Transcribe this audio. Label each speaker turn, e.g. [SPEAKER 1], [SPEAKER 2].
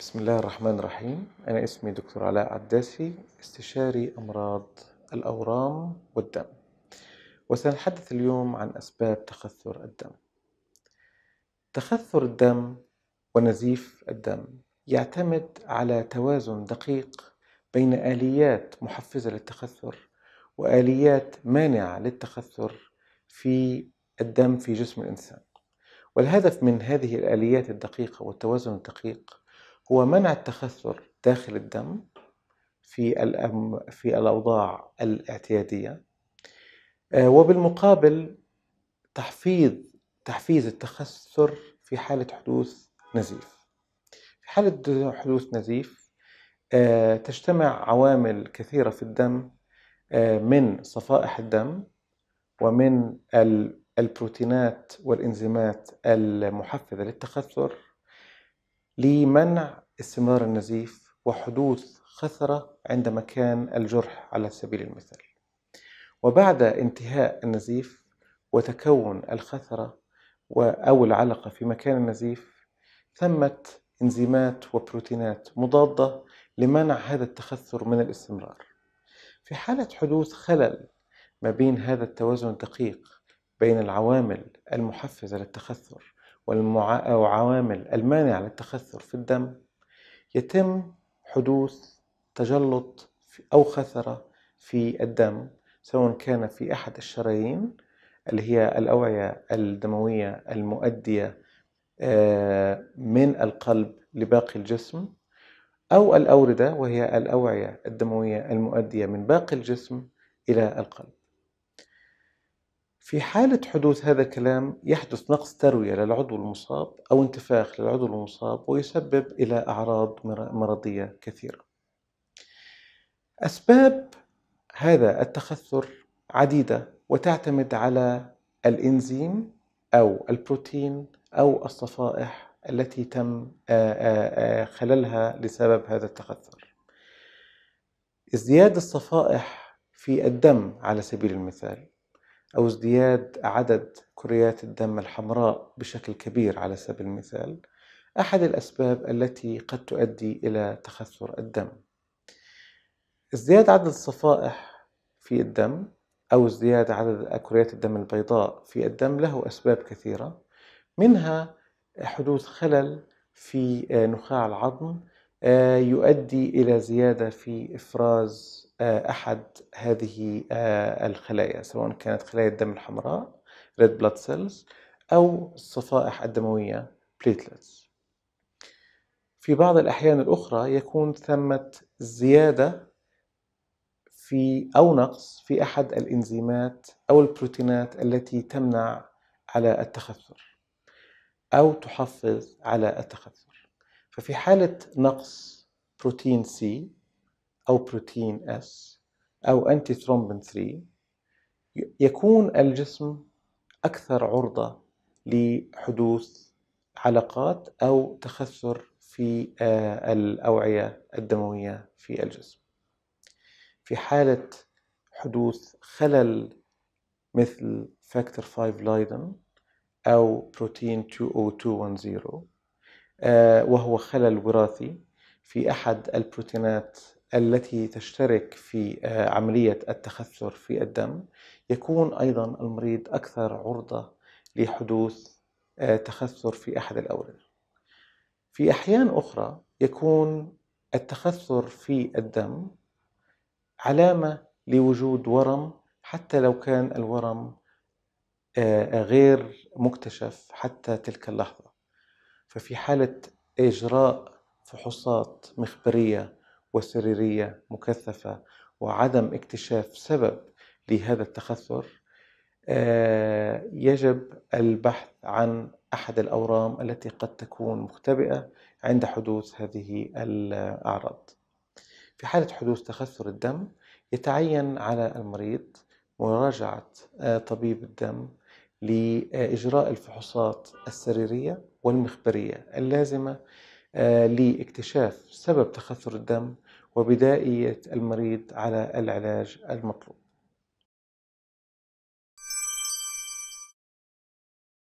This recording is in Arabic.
[SPEAKER 1] بسم الله الرحمن الرحيم أنا اسمي دكتور علاء عداسي استشاري أمراض الأورام والدم وسنتحدث اليوم عن أسباب تخثر الدم تخثر الدم ونزيف الدم يعتمد على توازن دقيق بين آليات محفزة للتخثر وآليات مانعة للتخثر في الدم في جسم الإنسان والهدف من هذه الآليات الدقيقة والتوازن الدقيق هو منع التخثر داخل الدم في الأم في الأوضاع الاعتيادية آه، وبالمقابل تحفيظ تحفيز التخثر في حالة حدوث نزيف في حالة حدوث نزيف آه، تجتمع عوامل كثيرة في الدم آه، من صفائح الدم ومن البروتينات والإنزيمات المحفزة للتخثر لمنع استمرار النزيف وحدوث خثرة عند مكان الجرح على سبيل المثال وبعد انتهاء النزيف وتكون الخثرة أو العلقة في مكان النزيف ثمة إنزيمات وبروتينات مضادة لمنع هذا التخثر من الاستمرار في حالة حدوث خلل ما بين هذا التوازن الدقيق بين العوامل المحفزة للتخثر وعوامل المانعة للتخثر في الدم يتم حدوث تجلط أو خثرة في الدم سواء كان في أحد الشرايين اللي هي الأوعية الدموية المؤدية آه، من القلب لباقي الجسم أو الأوردة وهي الأوعية الدموية المؤدية من باقي الجسم إلى القلب في حالة حدوث هذا الكلام يحدث نقص تروية للعضو المصاب أو انتفاخ للعضو المصاب ويسبب إلى أعراض مرضية كثيرة. أسباب هذا التخثر عديدة وتعتمد على الإنزيم أو البروتين أو الصفائح التي تم خللها لسبب هذا التخثر. ازدياد الصفائح في الدم على سبيل المثال أو ازدياد عدد كريات الدم الحمراء بشكل كبير على سبيل المثال أحد الأسباب التي قد تؤدي إلى تخثر الدم ازدياد عدد الصفائح في الدم أو ازدياد عدد كريات الدم البيضاء في الدم له أسباب كثيرة منها حدوث خلل في آه، نخاع العظم آه، يؤدي إلى زيادة في إفراز آه، احد هذه آه، الخلايا سواء كانت خلايا الدم الحمراء red blood cells او الصفائح الدمويه platelets في بعض الاحيان الاخرى يكون ثمه زياده في او نقص في احد الانزيمات او البروتينات التي تمنع على التخثر او تحفظ على التخثر ففي حاله نقص بروتين سي أو بروتين S أو أنتي ثرومبين 3 يكون الجسم أكثر عرضة لحدوث علاقات أو تخثر في آه، الأوعية الدموية في الجسم في حالة حدوث خلل مثل فاكتور 5 لايدن أو بروتين 20210 آه، وهو خلل وراثي في أحد البروتينات التي تشترك في آه، عملية التخثر في الدم يكون أيضا المريض أكثر عرضة لحدوث آه، تخثر في أحد الأوردة في أحيان أخرى يكون التخثر في الدم علامة لوجود ورم حتى لو كان الورم آه، غير مكتشف حتى تلك اللحظة ففي حالة إجراء فحوصات مخبرية وسريرية مكثفة وعدم اكتشاف سبب لهذا التخثر آه، يجب البحث عن أحد الأورام التي قد تكون مختبئة عند حدوث هذه الأعراض في حالة حدوث تخثر الدم يتعين على المريض مراجعة آه، طبيب الدم لإجراء الفحوصات السريرية والمخبرية اللازمة آه، لاكتشاف سبب تخثر الدم وبدائية المريض على العلاج المطلوب